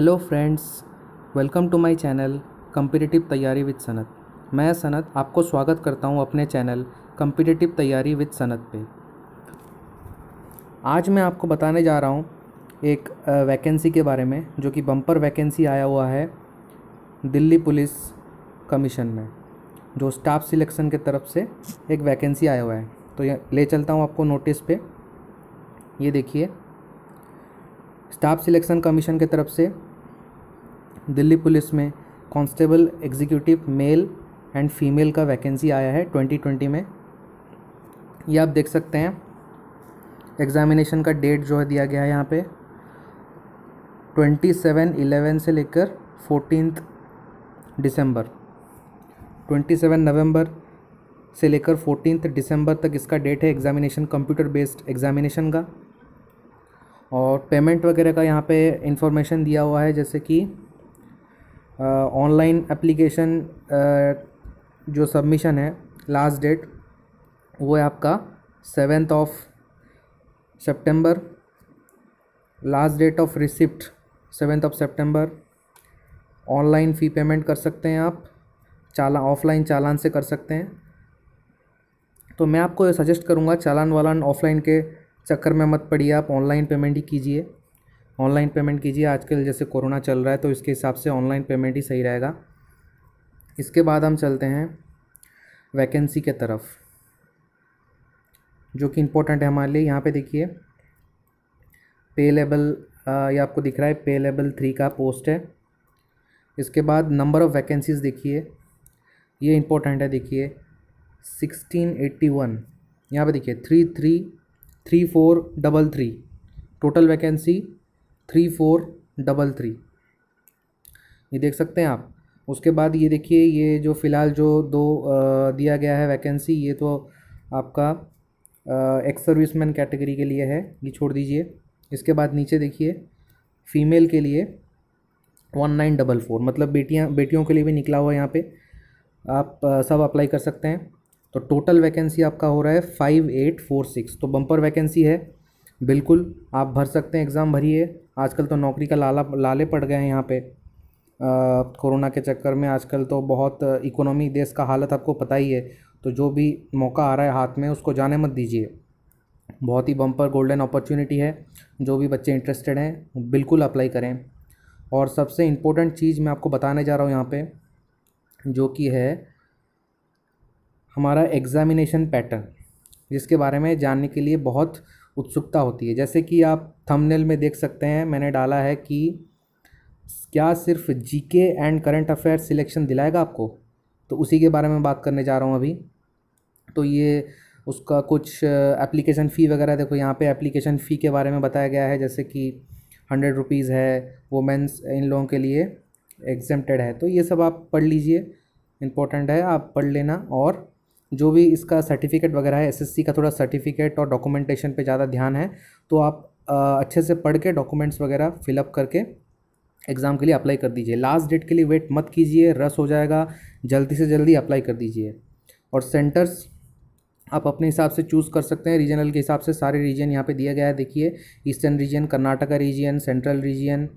hello friends welcome to my channel competitive तैयारी with Sanat मैं सनत आपको स्वागत करता हूं अपने चैनल कम्पिटिटिव तैयारी विद सनत पे आज मैं आपको बताने जा रहा हूं एक वैकेंसी के बारे में जो कि बम्पर वैकेंसी आया हुआ है दिल्ली पुलिस कमीशन में जो स्टाफ सिलेक्शन के तरफ से एक वैकेंसी आया हुआ है तो ये ले चलता हूँ आपको नोटिस पे ये देखिए स्टाफ सिलेक्शन कमीशन के तरफ से दिल्ली पुलिस में constable executive male and female का वैकेंसी आया है 2020 में ये आप देख सकते हैं एग्ज़ामिनेशन का डेट जो है दिया गया है यहाँ पे ट्वेंटी सेवन इलेवन से लेकर फोटीन दिसंबर ट्वेंटी सेवन नवम्बर से लेकर फोर्टीन दिसंबर तक इसका डेट है एग्ज़ामिनेशन कंप्यूटर बेस्ड एग्ज़ामिनेशन का और पेमेंट वगैरह का यहाँ पे इंफॉर्मेशन दिया हुआ है जैसे कि ऑनलाइन एप्लीकेशन जो सबमिशन है लास्ट डेट वो है आपका सेवेंथ ऑफ सितंबर last date of receipt seventh of सितंबर ऑनलाइन फ़ी पेमेंट कर सकते हैं आप चाला ऑफलाइन चालान से कर सकते हैं तो मैं आपको सजेस्ट करूँगा चालान वालान ऑफलाइन के चक्कर में मत पड़िए आप ऑनलाइन पेमेंट ही कीजिए ऑनलाइन पेमेंट कीजिए आजकल जैसे कोरोना चल रहा है तो इसके हिसाब से ऑनलाइन पेमेंट ही सही रहेगा इसके बाद हम चलते हैं वैकेंसी के तरफ जो कि इम्पोर्टेंट है हमारे लिए यहाँ पे देखिए पे लेबल ये आपको दिख रहा है पे लेबल थ्री का पोस्ट है इसके बाद नंबर ऑफ़ वैकेंसीज़ देखिए ये इम्पोर्टेंट है देखिए सिक्सटीन एट्टी वन यहाँ पर देखिए three three three four double three total vacancy three four double three ये देख सकते हैं आप उसके बाद ये देखिए ये जो फ़िलहाल जो दो दिया गया है वैकेंसी ये तो आपका एक्स सर्विसमैन कैटेगरी के लिए है ये छोड़ दीजिए इसके बाद नीचे देखिए फीमेल के लिए वन नाइन डबल फोर मतलब बेटियां बेटियों के लिए भी निकला हुआ यहाँ पे आप आ, सब अप्लाई कर सकते हैं तो टोटल वैकेंसी आपका हो रहा है फाइव एट फोर सिक्स तो बम्पर वैकेंसी है बिल्कुल आप भर सकते हैं एग्ज़ाम भरिए आजकल तो नौकरी का लाला लाले पड़ गए हैं यहाँ पे कोरोना के चक्कर में आजकल तो बहुत इकोनॉमी देश का हालत आपको पता ही है तो जो भी मौका आ रहा है हाथ में उसको जाने मत दीजिए बहुत ही बम्पर गोल्डन अपॉर्चुनिटी है जो भी बच्चे इंटरेस्टेड हैं बिल्कुल अप्लाई करें और सबसे इम्पोर्टेंट चीज़ मैं आपको बताने जा रहा हूँ यहाँ पे जो कि है हमारा एग्ज़ामिनेशन पैटर्न जिसके बारे में जानने के लिए बहुत उत्सुकता होती है जैसे कि आप थंबनेल में देख सकते हैं मैंने डाला है कि क्या सिर्फ GK and current affair selection दिलाएगा आपको तो उसी के बारे में बात करने जा रहा हूँ अभी तो ये उसका कुछ एप्लीकेशन फ़ी वगैरह देखो यहाँ पे एप्लीकेशन फ़ी के बारे में बताया गया है जैसे कि हंड्रेड रुपीज़ है वोमेंस इन लोगों के लिए एग्जेम्प्टेड है तो ये सब आप पढ़ लीजिए इम्पोर्टेंट है आप पढ़ लेना और जो भी इसका सर्टिफिकेट वगैरह है एसएससी का थोड़ा सर्टिफिकेट और डॉक्यूमेंटेशन पे ज़्यादा ध्यान है तो आप अच्छे से पढ़ के डॉक्यूमेंट्स वगैरह फिलअप करके एग्ज़ाम के लिए अप्लाई कर दीजिए लास्ट डेट के लिए वेट मत कीजिए रस हो जाएगा जल्दी से जल्दी अप्लाई कर दीजिए और सेंटर्स आप अपने हिसाब से चूज़ कर सकते हैं रीजनल के हिसाब से सारे रीजन यहाँ पे दिया गया है देखिए eastern region Karnataka region central region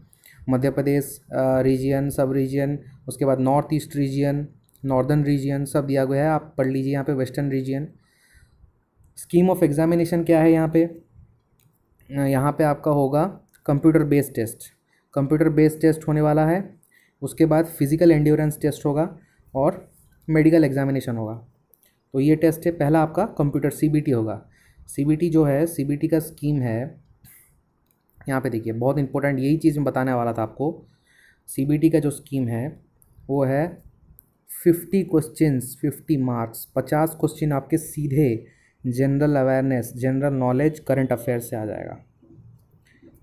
Madhya Pradesh region सब रीजन उसके बाद north east region northern region सब दिया गया है आप पढ़ लीजिए यहाँ पे western region scheme of examination क्या है यहाँ पे यहाँ पे आपका होगा computer based test computer based test होने वाला है उसके बाद फिजिकल एंड्योरेंस टेस्ट होगा और मेडिकल एग्जामिनेशन होगा तो ये टेस्ट है पहला आपका कंप्यूटर सी होगा सी जो है सी का स्कीम है यहाँ पे देखिए बहुत इंपॉर्टेंट यही चीज़ मैं बताने वाला था आपको सी का जो स्कीम है वो है फिफ्टी क्वेश्चंस फिफ्टी मार्क्स पचास क्वेश्चन आपके सीधे general awareness general knowledge current affair से आ जाएगा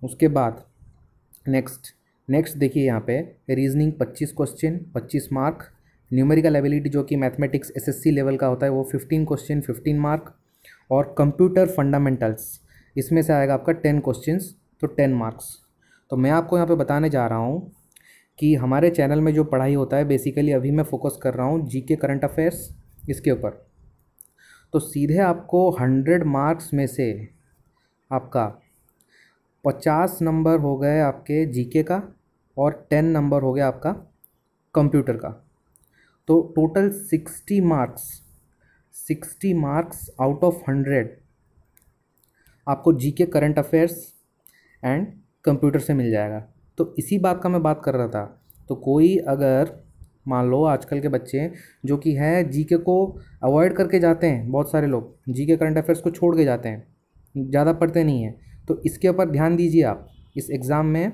उसके बाद नेक्स्ट नेक्स्ट देखिए यहाँ पे रीजनिंग पच्चीस क्वेश्चन पच्चीस मार्क न्यूमेरिकल एबिलिटी जो कि मैथमेटिक्स एसएससी लेवल का होता है वो फिफ्टीन क्वेश्चन फिफ्टीन मार्क और कंप्यूटर फंडामेंटल्स इसमें से आएगा आपका टेन क्वेश्चन तो टेन मार्क्स तो मैं आपको यहाँ पे बताने जा रहा हूँ कि हमारे चैनल में जो पढ़ाई होता है बेसिकली अभी मैं फोकस कर रहा हूँ जी के करंट अफेयर्स इसके ऊपर तो सीधे आपको हंड्रेड मार्क्स में से आपका पचास नंबर हो गए आपके जीके का और टेन नंबर हो गया आपका कंप्यूटर का तो total sixty marks sixty marks out of hundred आपको GK current affairs and computer से मिल जाएगा तो इसी बात का मैं बात कर रहा था तो कोई अगर मान लो आजकल के बच्चे जो कि हैं जीके को अवॉइड करके जाते हैं बहुत सारे लोग जीके करंट अफेयर्स को छोड़ के जाते हैं ज़्यादा पढ़ते नहीं हैं तो इसके ऊपर ध्यान दीजिए आप इस एग्ज़ाम में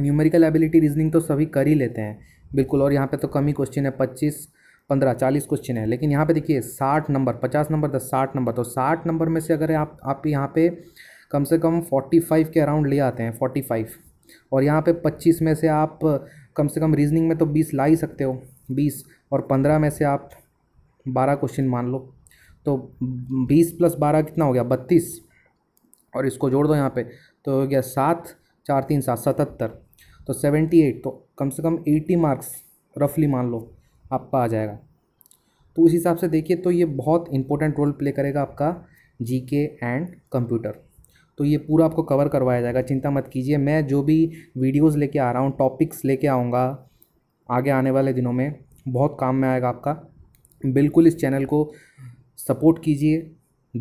न्यूमेरिकल एबिलिटी रीजनिंग तो सभी कर ही लेते हैं बिल्कुल और यहाँ पे तो कम ही क्वेश्चन है पच्चीस पंद्रह चालीस क्वेश्चन है लेकिन यहाँ पे देखिए साठ नंबर पचास नंबर दस साठ नंबर तो साठ नंबर में से अगर आप आप यहाँ पे कम से कम फोर्टी फाइव के अराउंड ले आते हैं फोर्टी फाइव और यहाँ पे 25 में से आप कम से कम रीजनिंग में तो 20 ला ही सकते हो 20 और 15 में से आप 12 क्वेश्चन मान लो तो 20 प्लस 12 कितना हो गया 32 और इसको जोड़ दो यहाँ पे तो हो गया सात चार तीन सात सतहत्तर तो 78 तो कम से कम 80 मार्क्स रफली मान लो आपका आ जाएगा तो उस हिसाब से देखिए तो ये बहुत इंपॉर्टेंट रोल प्ले करेगा आपका जी एंड कंप्यूटर तो ये पूरा आपको कवर करवाया जाएगा चिंता मत कीजिए मैं जो भी वीडियोस लेके आ रहा हूँ टॉपिक्स लेके आऊँगा आगे आने वाले दिनों में बहुत काम में आएगा आपका बिल्कुल इस चैनल को सपोर्ट कीजिए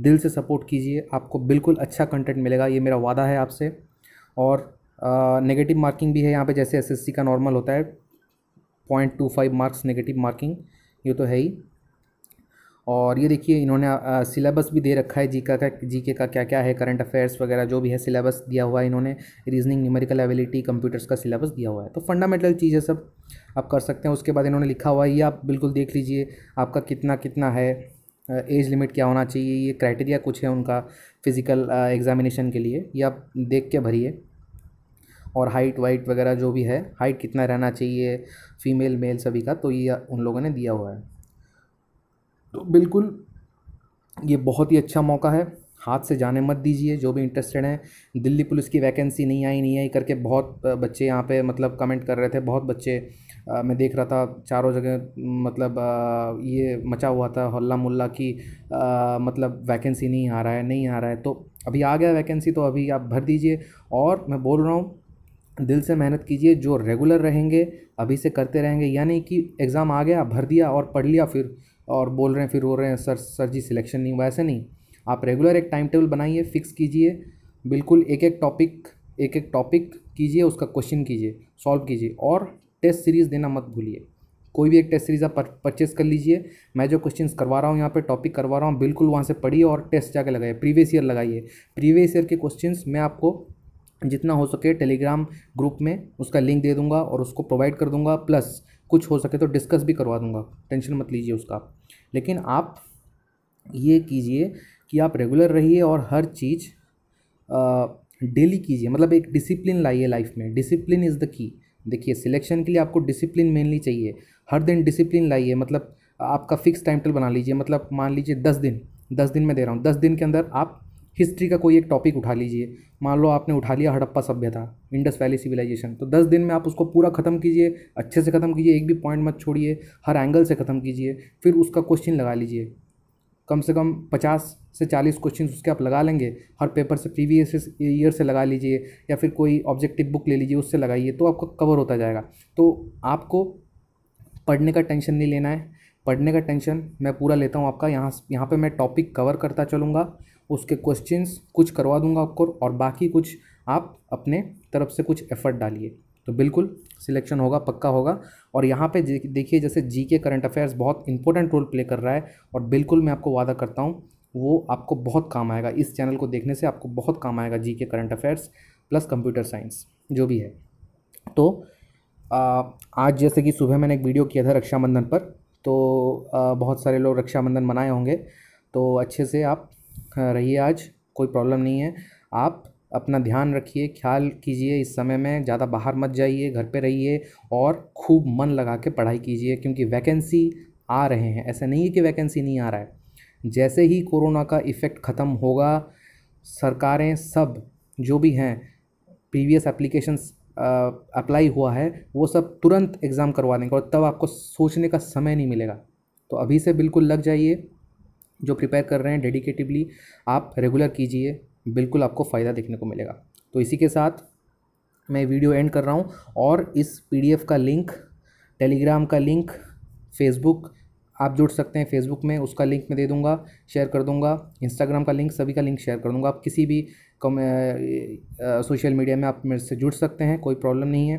दिल से सपोर्ट कीजिए आपको बिल्कुल अच्छा कंटेंट मिलेगा ये मेरा वादा है आपसे और नेगेटिव मार्किंग भी है यहाँ पे जैसे एसएससी का नॉर्मल होता है point two five marks negative marking ये तो है ही और ये देखिए इन्होंने सिलेबस भी दे रखा है जी का जी के का क्या क्या है करंट अफेयर्स वगैरह जो भी है सिलेबस दिया हुआ है इन्होंने रीजनिंग न्यूमेरिकल एबिलिटी कंप्यूटर्स का सिलेबस दिया हुआ है तो फंडामेंटल चीज़ें सब आप कर सकते हैं उसके बाद इन्होंने लिखा हुआ है ये आप बिल्कुल देख लीजिए आपका कितना कितना है एज लिमिट क्या होना चाहिए ये क्राइटेरिया कुछ है उनका फ़िज़िकल एग्ज़ामिनेशन के लिए ये आप देख के भरिए और हाइट वाइट वगैरह जो भी है हाइट कितना रहना चाहिए फीमेल मेल सभी का तो ये उन लोगों ने दिया हुआ है बिल्कुल ये बहुत ही अच्छा मौका है हाथ से जाने मत दीजिए जो भी इंटरेस्टेड हैं दिल्ली पुलिस की वैकेंसी नहीं आई नहीं आई करके बहुत बच्चे यहाँ पे मतलब कमेंट कर रहे थे बहुत बच्चे आ, मैं देख रहा था चारों जगह मतलब आ, ये मचा हुआ था हल्ला मुल्ला की आ, मतलब वैकेंसी नहीं आ रहा है नहीं आ रहा है तो अभी आ गया वैकेंसी तो अभी आप भर दीजिए और मैं बोल रहा हूँ दिल से मेहनत कीजिए जो रेगुलर रहेंगे अभी से करते रहेंगे यानी कि एग्ज़ाम आ गया भर दिया और पढ़ लिया फिर और बोल रहे हैं फिर रो रहे हैं सर सर जी सिलेक्शन नहीं हुआ ऐसे नहीं आप रेगुलर एक टाइम टेबल बनाइए फिक्स कीजिए बिल्कुल एक एक टॉपिक एक एक टॉपिक कीजिए उसका क्वेश्चन कीजिए सॉल्व कीजिए और टेस्ट सीरीज़ देना मत भूलिए कोई भी एक टेस्ट सीरीज़ आप परचेस कर लीजिए मैं जो क्वेश्चंस करवा रहा हूँ यहाँ पे टॉपिक करवा रहा हूँ बिल्कुल वहाँ से पढ़िए और टेस्ट जाके लगाइए प्रीवियस ईयर लगाइए प्रीवियस ईयर के क्वेश्चंस मैं आपको जितना हो सके टेलीग्राम ग्रुप में उसका लिंक दे दूंगा और उसको प्रोवाइड कर दूंगा प्लस कुछ हो सके तो डिस्कस भी करवा दूंगा टेंशन मत लीजिए उसका लेकिन आप ये कीजिए कि आप रेगुलर रहिए और हर चीज़ डेली कीजिए मतलब एक डिसिप्लिन लाइए लाइफ में डिसिप्लिन इज़ द की देखिए सिलेक्शन के लिए आपको डिसिप्लिन मेनली चाहिए हर दिन डिसिप्लिन लाइए मतलब आपका फिक्स टाइम टेबल बना लीजिए मतलब मान लीजिए दस दिन दस दिन में दे रहा हूँ दस दिन के अंदर आप हिस्ट्री का कोई एक टॉपिक उठा लीजिए मान लो आपने उठा लिया हड़प्पा सभ्यता इंडस वैली सिविलाइजेशन तो दस दिन में आप उसको पूरा ख़त्म कीजिए अच्छे से ख़त्म कीजिए एक भी पॉइंट मत छोड़िए हर एंगल से ख़त्म कीजिए फिर उसका क्वेश्चन लगा लीजिए कम से कम पचास से चालीस क्वेश्चन उसके आप लगा लेंगे हर पेपर से प्रीवियस ईयर से लगा लीजिए या फिर कोई ऑब्जेक्टिव बुक ले लीजिए उससे लगाइए तो आपका कवर होता जाएगा तो आपको पढ़ने का टेंशन नहीं लेना है पढ़ने का टेंशन मैं पूरा लेता हूँ आपका यहाँ यहाँ पर मैं टॉपिक कवर करता चलूँगा उसके क्वेश्चंस कुछ करवा दूंगा आपको और बाकी कुछ आप अपने तरफ से कुछ एफर्ट डालिए तो बिल्कुल सिलेक्शन होगा पक्का होगा और यहाँ पे देखिए जैसे जी के करंट अफेयर्स बहुत इंपॉर्टेंट रोल प्ले कर रहा है और बिल्कुल मैं आपको वादा करता हूँ वो आपको बहुत काम आएगा इस चैनल को देखने से आपको बहुत काम आएगा G K current affairs plus computer science जो भी है तो आ, आज जैसे कि सुबह मैंने एक वीडियो किया था रक्षाबंधन पर तो आ, बहुत सारे लोग रक्षाबंधन मनाए होंगे तो अच्छे से आप रहिए आज कोई प्रॉब्लम नहीं है आप अपना ध्यान रखिए ख्याल कीजिए इस समय में ज़्यादा बाहर मत जाइए घर पे रहिए और खूब मन लगा के पढ़ाई कीजिए क्योंकि वैकेंसी आ रहे हैं ऐसा नहीं है कि वैकेंसी नहीं आ रहा है जैसे ही कोरोना का इफ़ेक्ट ख़त्म होगा सरकारें सब जो भी हैं प्रीवियस एप्लीकेशंस अप्लाई हुआ है वो सब तुरंत एग्ज़ाम करवा देंगे और तब आपको सोचने का समय नहीं मिलेगा तो अभी से बिल्कुल लग जाइए जो प्रिपेयर कर रहे हैं डेडिकेटिवली आप रेगुलर कीजिए बिल्कुल आपको फ़ायदा देखने को मिलेगा तो इसी के साथ मैं वीडियो एंड कर रहा हूँ और इस पीडीएफ का लिंक टेलीग्राम का लिंक फेसबुक आप जुड़ सकते हैं फेसबुक में उसका लिंक मैं दे दूंगा शेयर कर दूंगा इंस्टाग्राम का लिंक सभी का लिंक शेयर कर दूंगा आप किसी भी कम सोशल मीडिया में आप मेरे से जुड़ सकते हैं कोई प्रॉब्लम नहीं है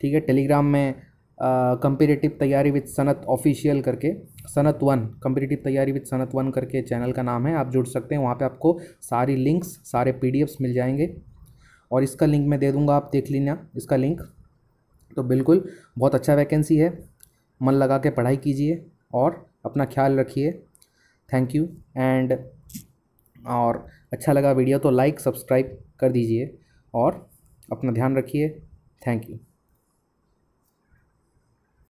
ठीक है टेलीग्राम में कंपेरेटिव तैयारी विद सनत ऑफिशियल करके सनत वन कंपेरेटिव तैयारी विद सनत वन करके चैनल का नाम है आप जुड़ सकते हैं वहाँ पे आपको सारी लिंक्स सारे पी मिल जाएंगे और इसका लिंक मैं दे दूँगा आप देख लेना इसका लिंक तो बिल्कुल बहुत अच्छा वैकेंसी है मन लगा के पढ़ाई कीजिए और अपना ख्याल रखिए थैंक यू एंड और अच्छा लगा वीडियो तो लाइक सब्सक्राइब कर दीजिए और अपना ध्यान रखिए थैंक यू